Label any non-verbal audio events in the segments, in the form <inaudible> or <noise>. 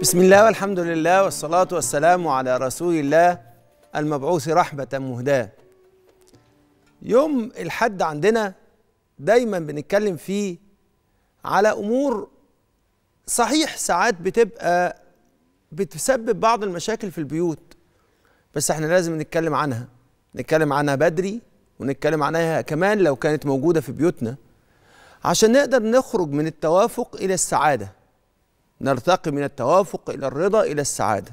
بسم الله والحمد لله والصلاة والسلام على رسول الله المبعوث رحمة مهداة يوم الحد عندنا دايما بنتكلم فيه على أمور صحيح ساعات بتبقى بتسبب بعض المشاكل في البيوت بس احنا لازم نتكلم عنها نتكلم عنها بدري ونتكلم عنها كمان لو كانت موجودة في بيوتنا عشان نقدر نخرج من التوافق إلى السعادة نرتقي من التوافق إلى الرضا إلى السعادة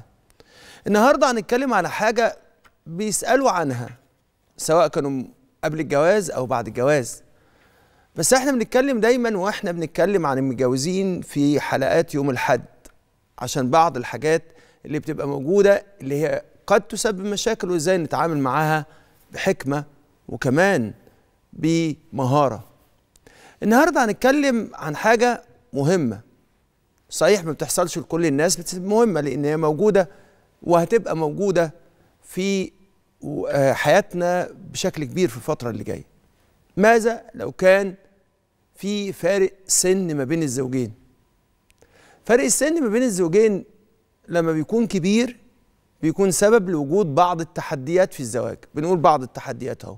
النهاردة هنتكلم على حاجة بيسألوا عنها سواء كانوا قبل الجواز أو بعد الجواز بس احنا بنتكلم دايما واحنا بنتكلم عن المتجوزين في حلقات يوم الحد عشان بعض الحاجات اللي بتبقى موجودة اللي هي قد تسبب مشاكل وازاي نتعامل معاها بحكمة وكمان بمهارة النهاردة هنتكلم عن حاجة مهمة صحيح ما بتحصلش لكل الناس بس مهمه لان هي موجوده وهتبقى موجوده في آه، حياتنا بشكل كبير في الفتره اللي جايه ماذا لو كان في فارق سن ما بين الزوجين فارق السن ما بين الزوجين لما بيكون كبير بيكون سبب لوجود بعض التحديات في الزواج بنقول بعض التحديات اهو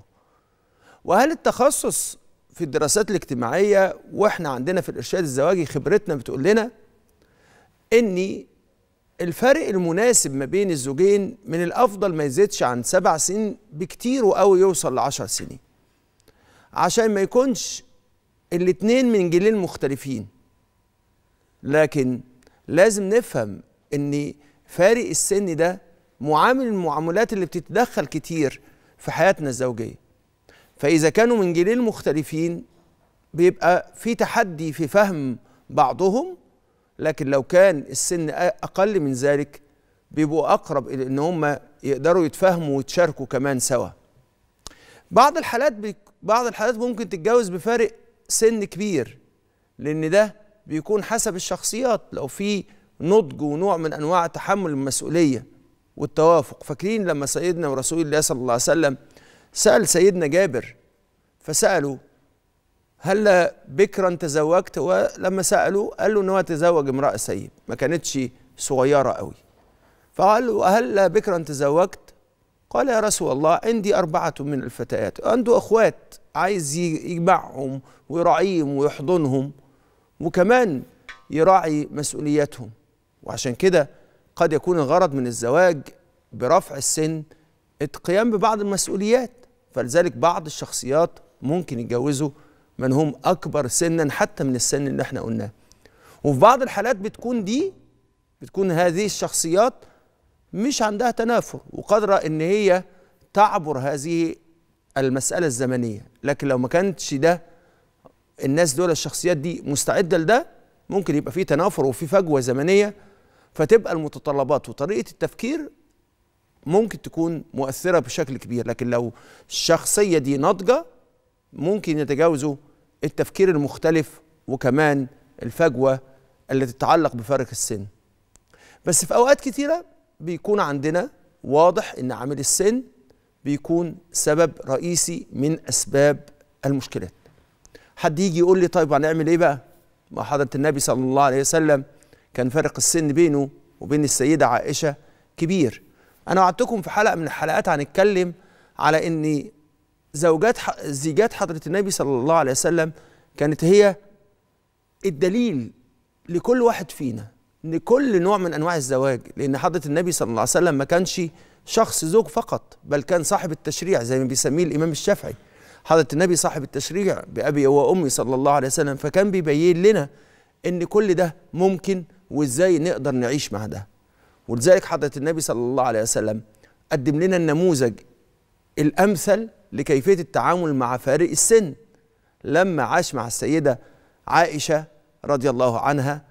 وهل التخصص في الدراسات الاجتماعيه واحنا عندنا في الارشاد الزواجي خبرتنا بتقول لنا ان الفرق المناسب ما بين الزوجين من الافضل ما يزيدش عن سبع سنين بكتير وقوي يوصل لعشر سنين عشان ما يكونش الاتنين من جيلين مختلفين لكن لازم نفهم ان فارق السن ده معامل المعاملات اللي بتتدخل كتير في حياتنا الزوجيه فاذا كانوا من جيلين مختلفين بيبقى في تحدي في فهم بعضهم لكن لو كان السن اقل من ذلك بيبقوا اقرب الى ان هم يقدروا يتفاهموا ويتشاركوا كمان سوا بعض الحالات بعض الحالات ممكن تتجوز بفارق سن كبير لان ده بيكون حسب الشخصيات لو في نضج ونوع من انواع تحمل المسؤوليه والتوافق فاكرين لما سيدنا ورسول الله صلى الله عليه وسلم سال سيدنا جابر فساله هلا بكرا تزوجت ولما سالوه قال له ان هو تزوج امراه سيد ما كانتش صغيره قوي فقال له هلا بكرا تزوجت قال يا رسول الله عندي اربعه من الفتيات عنده اخوات عايز يجمعهم ويراعيهم ويحضنهم وكمان يراعي مسؤولياتهم وعشان كده قد يكون الغرض من الزواج برفع السن القيام ببعض المسؤوليات فلذلك بعض الشخصيات ممكن يتجوزوا من هم اكبر سنا حتى من السن اللي احنا قلناه وفي بعض الحالات بتكون دي بتكون هذه الشخصيات مش عندها تنافر وقادره ان هي تعبر هذه المساله الزمنيه لكن لو ما كانتش ده الناس دول الشخصيات دي مستعده لده ممكن يبقى في تنافر وفي فجوه زمنيه فتبقى المتطلبات وطريقه التفكير ممكن تكون مؤثره بشكل كبير لكن لو الشخصيه دي ناضجه ممكن يتجاوزوا التفكير المختلف وكمان الفجوة اللي تتعلق بفرق السن بس في أوقات كتيرة بيكون عندنا واضح إن عامل السن بيكون سبب رئيسي من أسباب المشكلات حد يجي يقول لي طيب هنعمل إيه بقى ما حضرة النبي صلى الله عليه وسلم كان فرق السن بينه وبين السيدة عائشة كبير أنا وعدتكم في حلقة من الحلقات هنتكلم على إن زوجات زيجات حضرة النبي صلى الله عليه وسلم كانت هي الدليل لكل واحد فينا ان كل نوع من انواع الزواج لان حضره النبي صلى الله عليه وسلم ما كانش شخص زوج فقط بل كان صاحب التشريع زي ما بيسميه الامام الشافعي حضره النبي صاحب التشريع بابي وامي صلى الله عليه وسلم فكان بيبين لنا ان كل ده ممكن وازاي نقدر نعيش مع ده ولذلك حضره النبي صلى الله عليه وسلم قدم لنا النموذج الامثل لكيفية التعامل مع فارق السن لما عاش مع السيدة عائشة رضي الله عنها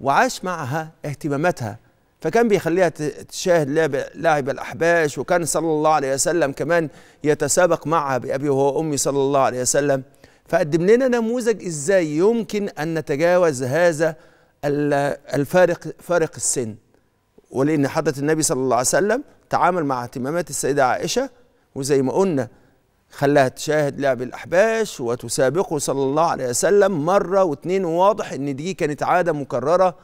وعاش معها اهتماماتها فكان بيخليها تشاهد لعب, لعب الأحباش وكان صلى الله عليه وسلم كمان يتسابق معها بأبي وهو أمي صلى الله عليه وسلم فقدم لنا نموذج إزاي يمكن أن نتجاوز هذا الفارق فارق السن ولأن حضرة النبي صلى الله عليه وسلم تعامل مع اهتمامات السيدة عائشة وزي ما قلنا خلاها تشاهد لعب الأحباش وتسابقه صلى الله عليه وسلم مرة واثنين وواضح أن دي كانت عادة مكررة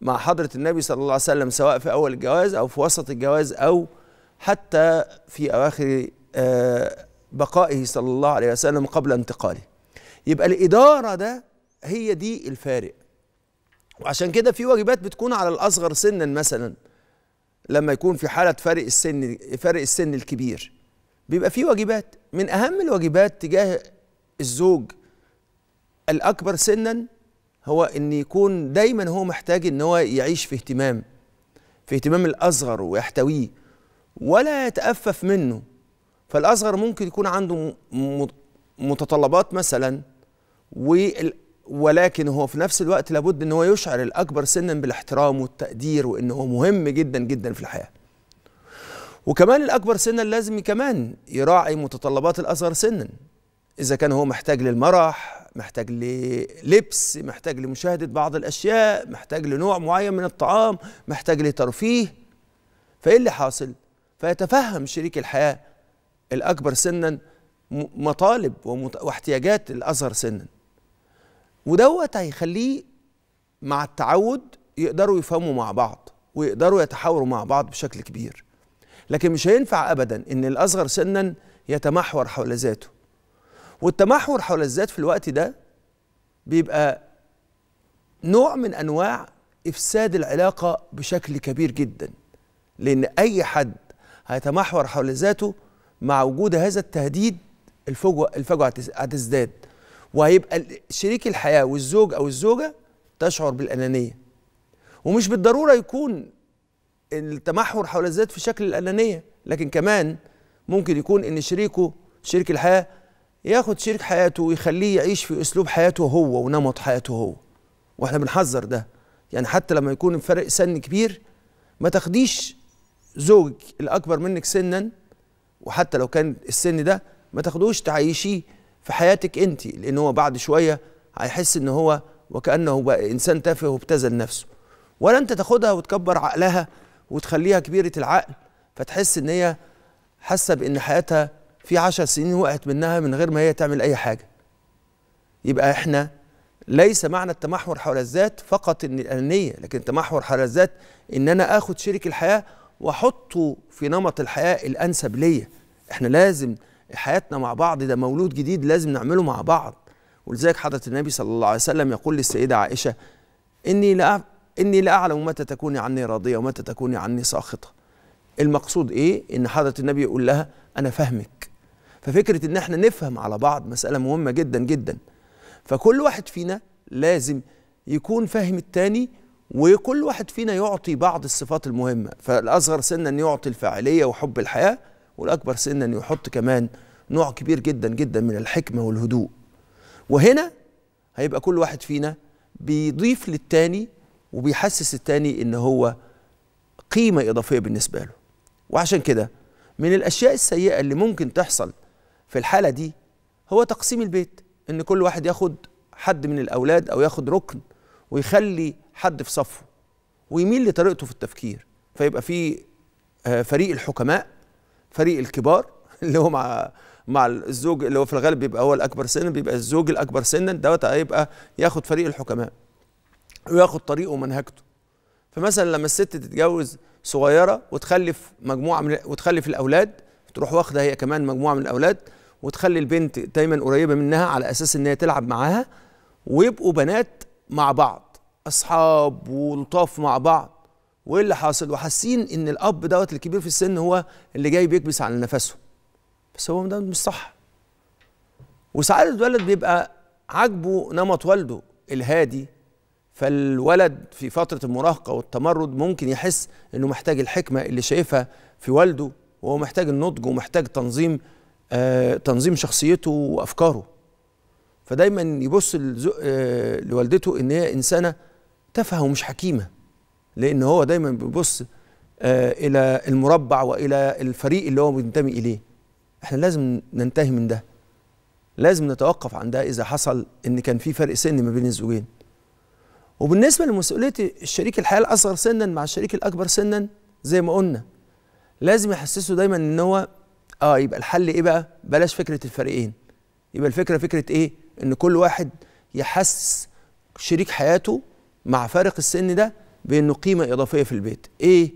مع حضرة النبي صلى الله عليه وسلم سواء في أول الجواز أو في وسط الجواز أو حتى في أواخر آه، بقائه صلى الله عليه وسلم قبل انتقاله يبقى الإدارة ده هي دي الفارق وعشان كده في واجبات بتكون على الأصغر سنا مثلا لما يكون في حالة فارق السن فارق السن الكبير بيبقى فيه واجبات من أهم الواجبات تجاه الزوج الأكبر سنا هو إن يكون دايما هو محتاج إن هو يعيش في اهتمام في اهتمام الأصغر ويحتويه ولا يتأفف منه فالأصغر ممكن يكون عنده متطلبات مثلا ولكن هو في نفس الوقت لابد ان هو يشعر الاكبر سنا بالاحترام والتقدير وان هو مهم جدا جدا في الحياه وكمان الأكبر سنا لازم كمان يراعي متطلبات الأصغر سنا إذا كان هو محتاج للمرح محتاج للبس محتاج لمشاهدة بعض الأشياء محتاج لنوع معين من الطعام محتاج لترفيه فإيه اللي حاصل؟ فيتفهم شريك الحياة الأكبر سنا مطالب واحتياجات الأصغر سنا ودوت هيخليه مع التعود يقدروا يفهموا مع بعض ويقدروا يتحاوروا مع بعض بشكل كبير لكن مش هينفع ابدا ان الاصغر سنا يتمحور حول ذاته والتمحور حول الذات في الوقت ده بيبقى نوع من انواع افساد العلاقه بشكل كبير جدا لان اي حد هيتمحور حول ذاته مع وجود هذا التهديد الفجوه الفجوه هتزداد وهيبقى شريك الحياه والزوج او الزوجه تشعر بالانانيه ومش بالضروره يكون التمحور حول الذات في شكل الأنانية لكن كمان ممكن يكون إن شريكه شريك الحياة ياخد شريك حياته ويخليه يعيش في أسلوب حياته هو ونمط حياته هو وإحنا بنحذر ده يعني حتى لما يكون فرق سن كبير ما تاخديش زوج الأكبر منك سنا وحتى لو كان السن ده ما تاخدوش تعيشيه في حياتك أنت لأن هو بعد شوية هيحس إن هو وكأنه بقى إنسان تافه وابتذل نفسه ولا أنت تاخدها وتكبر عقلها وتخليها كبيره العقل فتحس ان هي حاسه بان حياتها في عشر سنين وقعت منها من غير ما هي تعمل اي حاجه يبقى احنا ليس معنى التمحور حول الذات فقط ان الانانيه لكن التمحور حول الذات ان انا اخد شريك الحياه واحطه في نمط الحياه الانسب ليا احنا لازم حياتنا مع بعض ده مولود جديد لازم نعمله مع بعض ولذلك حضره النبي صلى الله عليه وسلم يقول للسيده عائشه اني لا إني لا أعلم متى تكوني عني راضية ومتى تكوني عني ساخطة المقصود إيه؟ إن حضرة النبي يقول لها أنا فاهمك ففكرة إن إحنا نفهم على بعض مسألة مهمة جدا جدا فكل واحد فينا لازم يكون فاهم التاني وكل واحد فينا يعطي بعض الصفات المهمة فالأصغر سنا يعطي الفاعلية وحب الحياة والأكبر سنا يحط كمان نوع كبير جدا جدا من الحكمة والهدوء وهنا هيبقى كل واحد فينا بيضيف للتاني وبيحسس التاني ان هو قيمه اضافيه بالنسبه له وعشان كده من الاشياء السيئه اللي ممكن تحصل في الحاله دي هو تقسيم البيت ان كل واحد ياخد حد من الاولاد او ياخد ركن ويخلي حد في صفه ويميل لطريقته في التفكير فيبقى في آه، فريق الحكماء فريق الكبار <laughs> اللي هو مع مع الزوج اللي هو في الغالب بيبقى هو الاكبر سنا بيبقى الزوج الاكبر سنا دوت هيبقى ياخد فريق الحكماء وياخد طريقه ومنهجته فمثلا لما الست تتجوز صغيره وتخلف مجموعه من وتخلف الاولاد تروح واخده هي كمان مجموعه من الاولاد وتخلي البنت دايما قريبه منها على اساس ان هي تلعب معاها ويبقوا بنات مع بعض اصحاب ولطاف مع بعض وايه اللي حاصل وحاسين ان الاب دوت الكبير في السن هو اللي جاي بيكبس على نفسه بس هو ده مش صح وساعات الولد بيبقى عاجبه نمط والده الهادي فالولد في فترة المراهقة والتمرد ممكن يحس إنه محتاج الحكمة اللي شايفها في والده وهو محتاج النضج ومحتاج تنظيم آه تنظيم شخصيته وأفكاره فدايما يبص آه لوالدته إن هي إنسانة تافهة ومش حكيمة لأن هو دايما بيبص آه إلى المربع وإلى الفريق اللي هو بينتمي إليه إحنا لازم ننتهي من ده لازم نتوقف عن ده إذا حصل إن كان في فرق سن ما بين الزوجين وبالنسبه لمسؤوليه الشريك الحياه الاصغر سنا مع الشريك الاكبر سنا زي ما قلنا لازم يحسسه دايما ان هو اه يبقى الحل ايه بقى بلاش فكره الفريقين يبقى الفكره فكره ايه ان كل واحد يحسس شريك حياته مع فارق السن ده بانه قيمه اضافيه في البيت ايه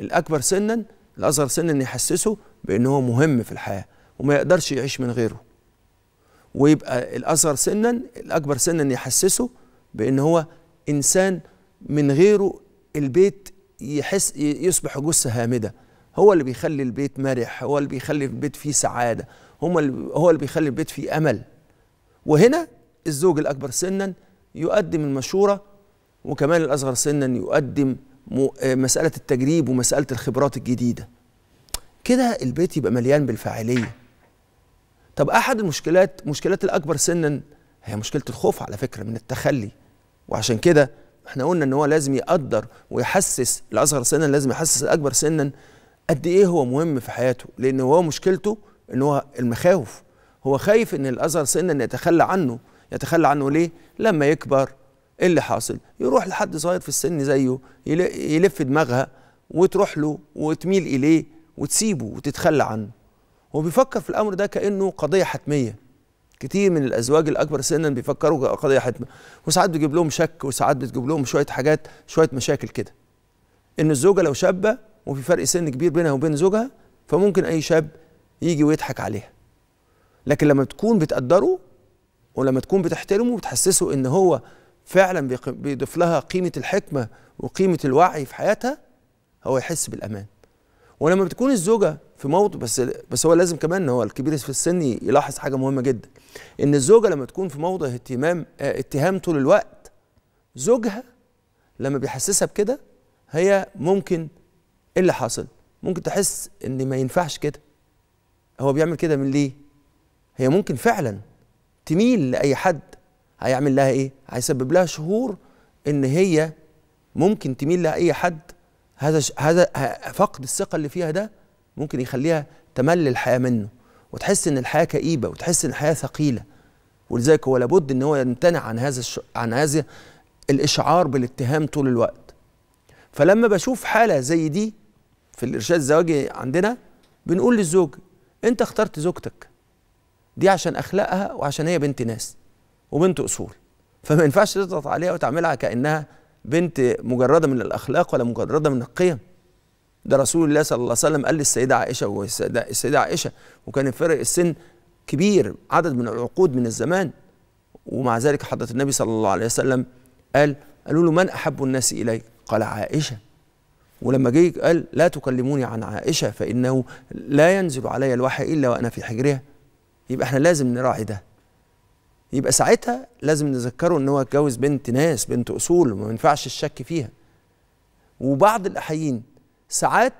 الاكبر سنا الاصغر سنا يحسسه بان هو مهم في الحياه وما يقدرش يعيش من غيره ويبقى الاصغر سنا الاكبر سنا يحسسه بان هو انسان من غيره البيت يحس يصبح جثه هامده هو اللي بيخلي البيت مرح هو اللي بيخلي البيت فيه سعاده هو اللي بيخلي البيت فيه امل وهنا الزوج الاكبر سنا يقدم المشوره وكمان الاصغر سنا يقدم مساله التجريب ومساله الخبرات الجديده كده البيت يبقى مليان بالفاعليه طب احد المشكلات مشكلات الاكبر سنا هي مشكله الخوف على فكره من التخلي وعشان كده احنا قلنا ان هو لازم يقدر ويحسس الاصغر سنا لازم يحسس الاكبر سنا قد ايه هو مهم في حياته لان هو مشكلته ان هو المخاوف هو خايف ان الاصغر سنا يتخلى عنه يتخلى عنه ليه لما يكبر ايه اللي حاصل يروح لحد صغير في السن زيه يلف دماغها وتروح له وتميل اليه وتسيبه وتتخلى عنه هو بيفكر في الامر ده كانه قضيه حتميه كتير من الازواج الاكبر سنا بيفكروا قضيه حتمه وساعات بتجيب لهم شك وساعات بتجيب لهم شويه حاجات شويه مشاكل كده ان الزوجه لو شابه وفي فرق سن كبير بينها وبين زوجها فممكن اي شاب يجي ويضحك عليها لكن لما تكون بتقدره ولما تكون بتحترمه وتحسسه ان هو فعلا بيضيف لها قيمه الحكمه وقيمه الوعي في حياتها هو يحس بالامان ولما بتكون الزوجه في موضع بس بس هو لازم كمان هو الكبير في السن يلاحظ حاجه مهمه جدا ان الزوجه لما تكون في موضع اهتمام آه، اتهام طول الوقت زوجها لما بيحسسها بكده هي ممكن ايه اللي حاصل ممكن تحس ان ما ينفعش كده هو بيعمل كده من ليه هي ممكن فعلا تميل لاي حد هيعمل لها ايه هيسبب لها شهور ان هي ممكن تميل لاي حد هذا هذا فقد الثقه اللي فيها ده ممكن يخليها تمل الحياه منه وتحس ان الحياه كئيبه وتحس ان الحياه ثقيله ولذلك هو لابد ان هو يمتنع عن هذا الش... عن هذا الاشعار بالاتهام طول الوقت فلما بشوف حاله زي دي في الارشاد الزواجي عندنا بنقول للزوج انت اخترت زوجتك دي عشان اخلاقها وعشان هي بنت ناس وبنت اصول فما ينفعش تضغط عليها وتعملها كانها بنت مجرده من الاخلاق ولا مجرده من القيم ده رسول الله صلى الله عليه وسلم قال للسيده عائشه والسيده عائشه وكان فرق السن كبير عدد من العقود من الزمان ومع ذلك حضره النبي صلى الله عليه وسلم قال قالوا له من احب الناس اليك قال عائشه ولما جه قال لا تكلموني عن عائشه فانه لا ينزل علي الوحي الا وانا في حجرها يبقى احنا لازم نراعي ده يبقى ساعتها لازم نذكره ان هو اتجوز بنت ناس بنت اصول وما ينفعش الشك فيها وبعض الاحيين ساعات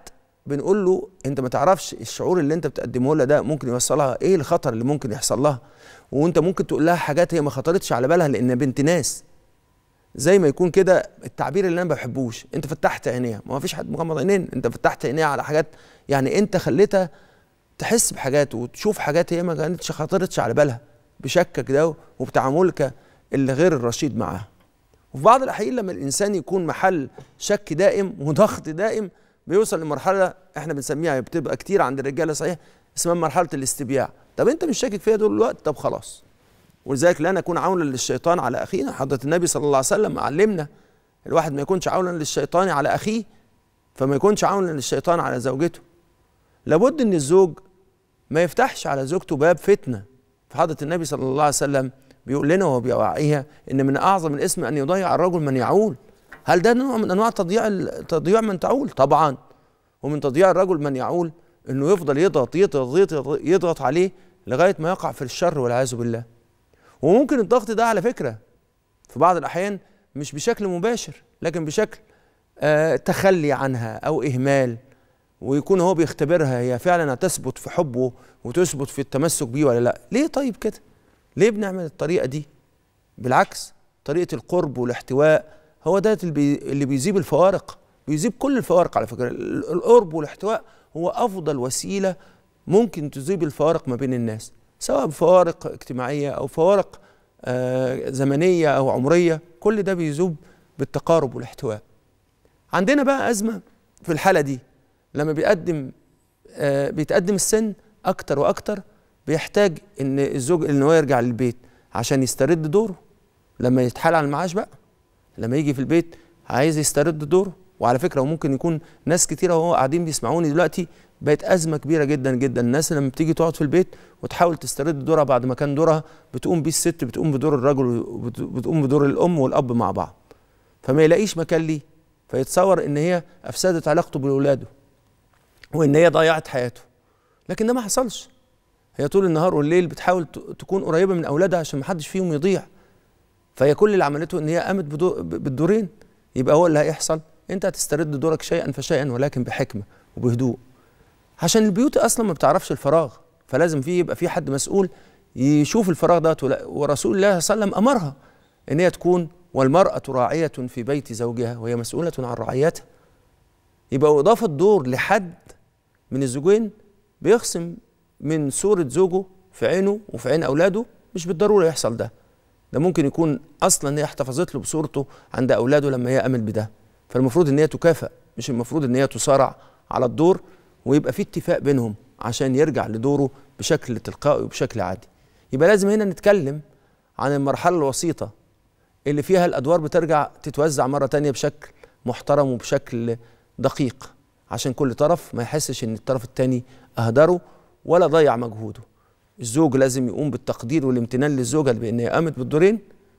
بنقول له انت ما تعرفش الشعور اللي انت بتقدمه لها ده ممكن يوصلها ايه الخطر اللي ممكن يحصل لها وانت ممكن تقول لها حاجات هي ما خطرتش على بالها لان بنت ناس زي ما يكون كده التعبير اللي انا ما بحبوش انت فتحت عينيها ما فيش حد مغمض عينين انت فتحت عينيها على حاجات يعني انت خليتها تحس بحاجات وتشوف حاجات هي ما كانتش خطرتش على بالها بشكك ده وبتعاملك اللي غير الرشيد معاه وفي بعض الأحيان لما الإنسان يكون محل شك دائم وضغط دائم بيوصل لمرحلة احنا بنسميها بتبقى كتير عند الرجالة صحيح اسمها مرحلة الاستبياع طب انت مش شاكك فيها دول الوقت طب خلاص ولذلك لا نكون عونا للشيطان على أخينا حضرة النبي صلى الله عليه وسلم علمنا الواحد ما يكونش عونا للشيطان على أخيه فما يكونش عونا للشيطان على زوجته لابد ان الزوج ما يفتحش على زوجته باب فتنه فحضرة النبي صلى الله عليه وسلم بيقول لنا وهو بيوعيها ان من اعظم الاسم ان يضيع الرجل من يعول هل ده نوع من انواع تضييع تضييع من تعول طبعا ومن تضييع الرجل من يعول انه يفضل يضغط يضغط يضغط, يضغط عليه لغايه ما يقع في الشر والعياذ بالله وممكن الضغط ده على فكره في بعض الاحيان مش بشكل مباشر لكن بشكل آه تخلي عنها او اهمال ويكون هو بيختبرها هي فعلا هتثبت في حبه وتثبت في التمسك بيه ولا لا ليه طيب كده ليه بنعمل الطريقه دي بالعكس طريقه القرب والاحتواء هو ده اللي بيذيب الفوارق بيذيب كل الفوارق على فكره القرب والاحتواء هو افضل وسيله ممكن تذيب الفوارق ما بين الناس سواء فوارق اجتماعيه او فوارق آه زمنيه او عمريه كل ده بيذوب بالتقارب والاحتواء عندنا بقى ازمه في الحاله دي لما بيقدم آه بيتقدم السن اكتر واكتر بيحتاج ان الزوج ان هو يرجع للبيت عشان يسترد دوره لما يتحال على المعاش بقى لما يجي في البيت عايز يسترد دوره وعلى فكره وممكن يكون ناس كتيره وهو قاعدين بيسمعوني دلوقتي بقت ازمه كبيره جدا جدا الناس لما بتيجي تقعد في البيت وتحاول تسترد دورها بعد ما كان دورها بتقوم بيه الست بتقوم بدور الرجل وبتقوم بدور الام والاب مع بعض فما يلاقيش مكان ليه فيتصور ان هي افسدت علاقته باولاده وان هي ضيعت حياته لكن ده ما حصلش هي طول النهار والليل بتحاول تكون قريبه من اولادها عشان ما حدش فيهم يضيع فهي كل اللي عملته ان هي قامت بالدورين يبقى هو اللي هيحصل انت هتسترد دورك شيئا فشيئا ولكن بحكمه وبهدوء عشان البيوت اصلا ما بتعرفش الفراغ فلازم في يبقى في حد مسؤول يشوف الفراغ ده ورسول الله صلى الله عليه وسلم امرها ان هي تكون والمراه راعيه في بيت زوجها وهي مسؤوله عن رعايتها يبقى اضافه دور لحد من الزوجين بيخصم من صورة زوجه في عينه وفي عين أولاده مش بالضرورة يحصل ده ده ممكن يكون أصلا هي احتفظت له بصورته عند أولاده لما هي بده فالمفروض إن هي تكافئ مش المفروض إن هي تصارع على الدور ويبقى في اتفاق بينهم عشان يرجع لدوره بشكل تلقائي وبشكل عادي يبقى لازم هنا نتكلم عن المرحلة الوسيطة اللي فيها الأدوار بترجع تتوزع مرة تانية بشكل محترم وبشكل دقيق عشان كل طرف ما يحسش ان الطرف الثاني اهدره ولا ضيع مجهوده الزوج لازم يقوم بالتقدير والامتنان للزوجه بان هي قامت بالدورين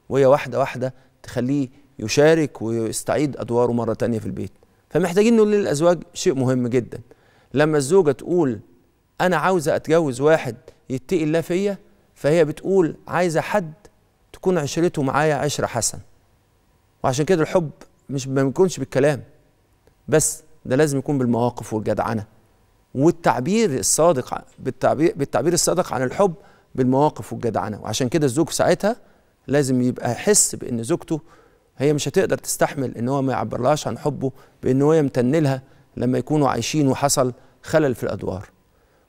وهي واحده واحده تخليه يشارك ويستعيد ادواره مره ثانيه في البيت فمحتاجين نقول للازواج شيء مهم جدا لما الزوجه تقول انا عاوزه اتجوز واحد يتقي الله فيا فهي بتقول عايزه حد تكون عشرته معايا عشره حسن وعشان كده الحب مش ما بيكونش بالكلام بس ده لازم يكون بالمواقف والجدعنه والتعبير الصادق بالتعبير بالتعبير الصادق عن الحب بالمواقف والجدعنه وعشان كده الزوج في ساعتها لازم يبقى يحس بان زوجته هي مش هتقدر تستحمل ان هو ما يعبرلهاش عن حبه بان هو يمتن لها لما يكونوا عايشين وحصل خلل في الادوار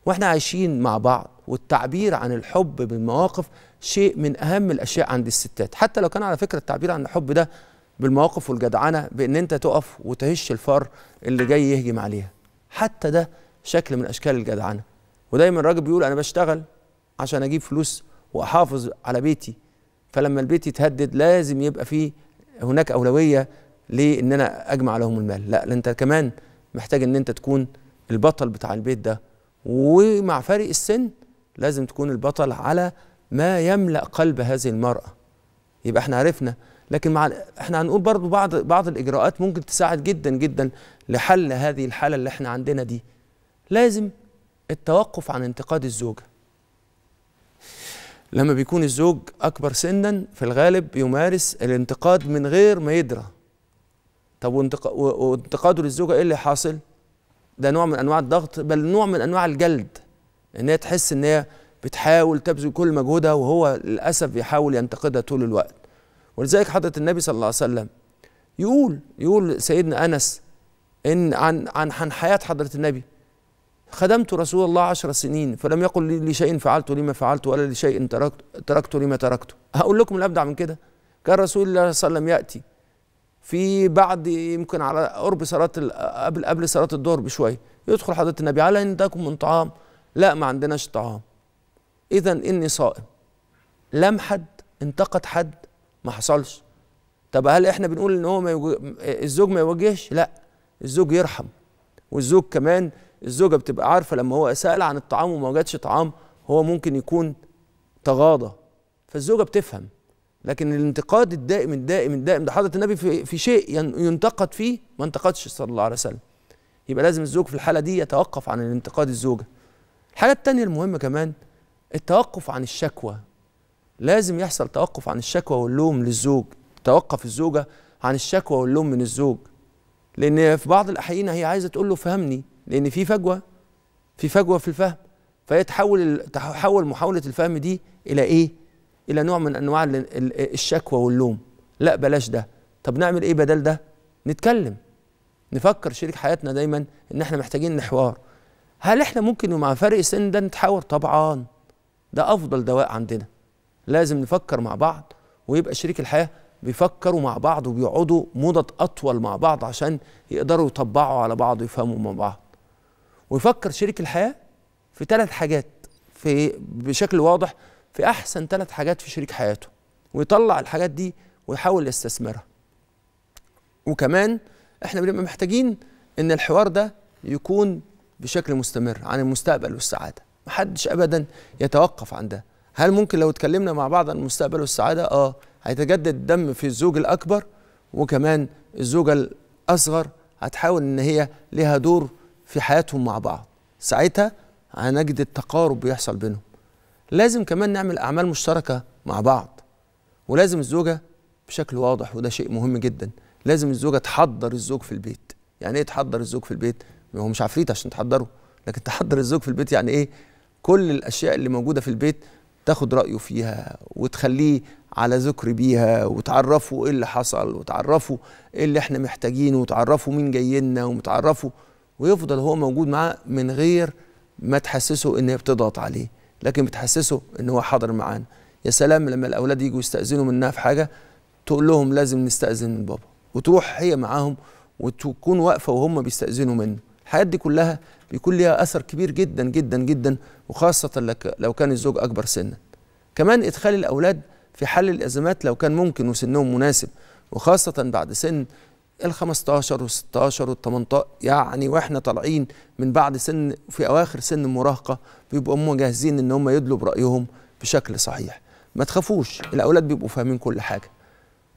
واحنا عايشين مع بعض والتعبير عن الحب بالمواقف شيء من اهم الاشياء عند الستات حتى لو كان على فكره التعبير عن الحب ده بالمواقف والجدعنه بان انت تقف وتهش الفار اللي جاي يهجم عليها حتى ده شكل من اشكال الجدعنه ودايما الراجل بيقول انا بشتغل عشان اجيب فلوس واحافظ على بيتي فلما البيت يتهدد لازم يبقى فيه هناك اولويه لان انا اجمع لهم المال لا انت كمان محتاج ان انت تكون البطل بتاع البيت ده ومع فارق السن لازم تكون البطل على ما يملا قلب هذه المراه يبقى احنا عرفنا لكن مع احنا هنقول برضو بعض بعض الاجراءات ممكن تساعد جدا جدا لحل هذه الحاله اللي احنا عندنا دي لازم التوقف عن انتقاد الزوجه لما بيكون الزوج اكبر سنا في الغالب يمارس الانتقاد من غير ما يدرى طب وانتقاده للزوجه ايه اللي حاصل ده نوع من انواع الضغط بل نوع من انواع الجلد ان هي تحس ان هي بتحاول تبذل كل مجهودها وهو للاسف بيحاول ينتقدها طول الوقت ولذلك حضرة النبي صلى الله عليه وسلم يقول يقول سيدنا أنس إن عن عن عن حياة حضرة النبي خدمت رسول الله عشر سنين فلم يقل لي لشيء فعلته لما فعلته ولا لشيء تركت تركته لما تركته هقول لكم الأبدع من كده كان رسول الله صلى الله عليه وسلم يأتي في بعد يمكن على قرب صلاة قبل قبل صلاة الظهر بشوية يدخل حضرة النبي على إن تاكم من طعام لا ما عندناش طعام إذا إني صائم لم حد انتقد حد ما حصلش طب هل احنا بنقول ان هو ما يوجه... الزوج ما يوجهش لا الزوج يرحم والزوج كمان الزوجه بتبقى عارفه لما هو سال عن الطعام وما وجدش طعام هو ممكن يكون تغاضى فالزوجه بتفهم لكن الانتقاد الدائم الدائم الدائم ده حضره النبي في, في شيء ينتقد فيه ما انتقدش صلى الله عليه وسلم يبقى لازم الزوج في الحاله دي يتوقف عن الانتقاد الزوجه الحاجه الثانيه المهمه كمان التوقف عن الشكوى لازم يحصل توقف عن الشكوى واللوم للزوج توقف الزوجة عن الشكوى واللوم من الزوج لأن في بعض الأحيان هي عايزة تقول له فهمني لأن في فجوة في فجوة في الفهم فهي تحول تحول محاولة الفهم دي إلى إيه؟ إلى نوع من أنواع الشكوى واللوم لا بلاش ده طب نعمل إيه بدل ده؟ نتكلم نفكر شريك حياتنا دايما إن إحنا محتاجين نحوار هل إحنا ممكن ومع فرق السن ده نتحاور؟ طبعا ده أفضل دواء عندنا لازم نفكر مع بعض ويبقى شريك الحياه بيفكروا مع بعض وبيقعدوا مدة أطول مع بعض عشان يقدروا يطبعوا على بعض ويفهموا مع بعض ويفكر شريك الحياة في ثلاث حاجات في بشكل واضح في أحسن ثلاث حاجات في شريك حياته ويطلع الحاجات دي ويحاول يستثمرها وكمان احنا بنبقى محتاجين ان الحوار ده يكون بشكل مستمر عن المستقبل والسعادة محدش أبدا يتوقف عن ده هل ممكن لو اتكلمنا مع بعض عن المستقبل والسعاده اه هيتجدد الدم في الزوج الاكبر وكمان الزوجه الاصغر هتحاول ان هي ليها دور في حياتهم مع بعض ساعتها هنجد التقارب بيحصل بينهم لازم كمان نعمل اعمال مشتركه مع بعض ولازم الزوجه بشكل واضح وده شيء مهم جدا لازم الزوجه تحضر الزوج في البيت يعني ايه تحضر الزوج في البيت هو مش عفريت عشان تحضره لكن تحضر الزوج في البيت يعني ايه كل الاشياء اللي موجوده في البيت تاخد رايه فيها وتخليه على ذكر بيها وتعرفه ايه اللي حصل وتعرفه ايه اللي احنا محتاجينه وتعرفه مين جاي لنا ويفضل هو موجود معاه من غير ما تحسسه ان هي بتضغط عليه لكن بتحسسه ان هو حاضر معانا يا سلام لما الاولاد يجوا يستاذنوا منها في حاجه تقول لهم لازم نستاذن من بابا وتروح هي معاهم وتكون واقفه وهم بيستاذنوا منه الحاجات دي كلها بيكون ليها اثر كبير جدا جدا جدا وخاصه لك لو كان الزوج اكبر سنا كمان ادخال الاولاد في حل الازمات لو كان ممكن وسنهم مناسب وخاصه بعد سن ال15 وال16 وال18 يعني واحنا طالعين من بعد سن في اواخر سن المراهقه بيبقوا هم جاهزين ان هم يدلوا برايهم بشكل صحيح ما تخافوش الاولاد بيبقوا فاهمين كل حاجه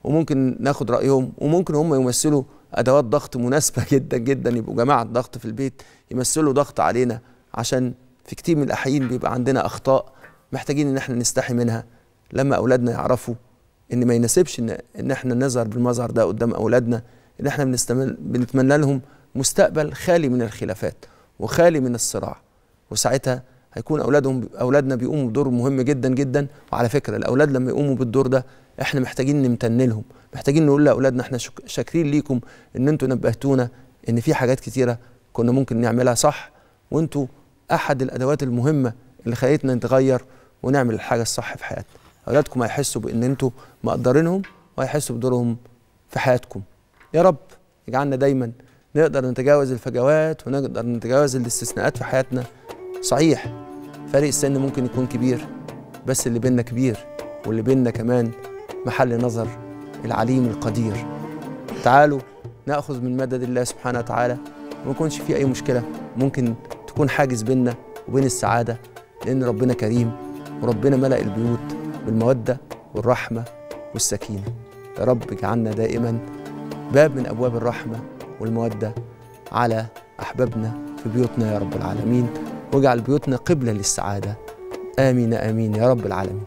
وممكن ناخد رايهم وممكن هم يمثلوا ادوات ضغط مناسبه <laughs> جدا جدا يبقوا جماعه ضغط في البيت يمثلوا ضغط علينا عشان في كتير من الاحيان بيبقى عندنا اخطاء محتاجين ان احنا نستحي منها لما اولادنا يعرفوا ان ما يناسبش ان, إن احنا نظهر بالمظهر ده قدام اولادنا ان احنا بنتمنى لهم مستقبل خالي من الخلافات وخالي من الصراع وساعتها هيكون اولادهم اولادنا بيقوموا بدور مهم جدا جدا وعلى فكره الاولاد لما يقوموا بالدور ده احنا محتاجين نمتن لهم محتاجين نقول لاولادنا احنا شاكرين ليكم ان انتوا نبهتونا ان في حاجات كتيره كنا ممكن نعملها صح وانتوا احد الادوات المهمه اللي خلتنا نتغير ونعمل الحاجه الصح في حياتنا اولادكم هيحسوا بان انتوا مقدرينهم وهيحسوا بدورهم في حياتكم يا رب اجعلنا دايما نقدر نتجاوز الفجوات ونقدر نتجاوز الاستثناءات في حياتنا صحيح فريق السن ممكن يكون كبير بس اللي بيننا كبير واللي بيننا كمان محل نظر العليم القدير تعالوا ناخذ من مدد الله سبحانه وتعالى وما يكونش في اي مشكله ممكن تكون حاجز بيننا وبين السعاده لان ربنا كريم وربنا ملا البيوت بالموده والرحمه والسكينه يا رب اجعلنا دائما باب من ابواب الرحمه والموده على احبابنا في بيوتنا يا رب العالمين واجعل بيوتنا قبله للسعاده امين امين يا رب العالمين